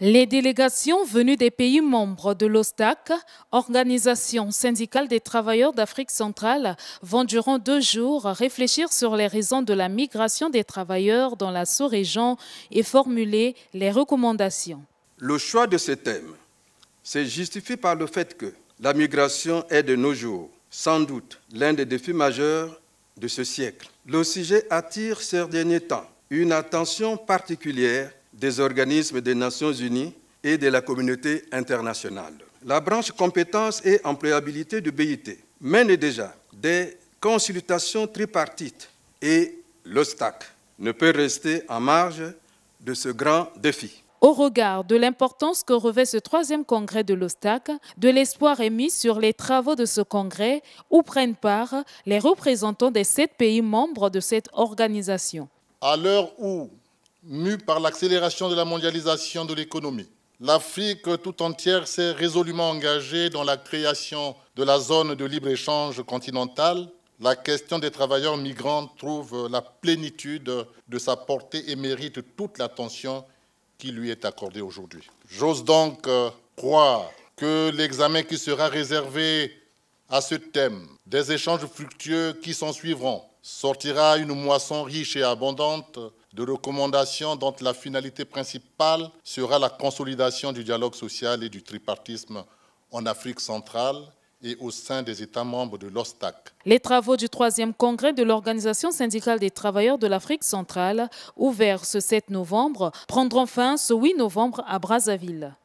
Les délégations venues des pays membres de l'OSTAC, Organisation syndicale des travailleurs d'Afrique centrale, vont durant deux jours réfléchir sur les raisons de la migration des travailleurs dans la sous-région et formuler les recommandations. Le choix de ce thème se justifie par le fait que la migration est de nos jours sans doute l'un des défis majeurs de ce siècle. Le sujet attire ces derniers temps une attention particulière des organismes des Nations Unies et de la communauté internationale. La branche compétence et employabilité du BIT mène déjà des consultations tripartites et l'OSTAC ne peut rester en marge de ce grand défi. Au regard de l'importance que revêt ce troisième congrès de l'OSTAC, de l'espoir émis sur les travaux de ce congrès où prennent part les représentants des sept pays membres de cette organisation. À l'heure où mue par l'accélération de la mondialisation de l'économie, l'Afrique tout entière s'est résolument engagée dans la création de la zone de libre-échange continentale. La question des travailleurs migrants trouve la plénitude de sa portée et mérite toute l'attention qui lui est accordée aujourd'hui. J'ose donc euh, croire que l'examen qui sera réservé à ce thème, des échanges fructueux qui s'en suivront, sortira une moisson riche et abondante de recommandations dont la finalité principale sera la consolidation du dialogue social et du tripartisme en Afrique centrale et au sein des États membres de l'OSTAC. Les travaux du troisième congrès de l'Organisation syndicale des travailleurs de l'Afrique centrale, ouvert ce 7 novembre, prendront fin ce 8 novembre à Brazzaville.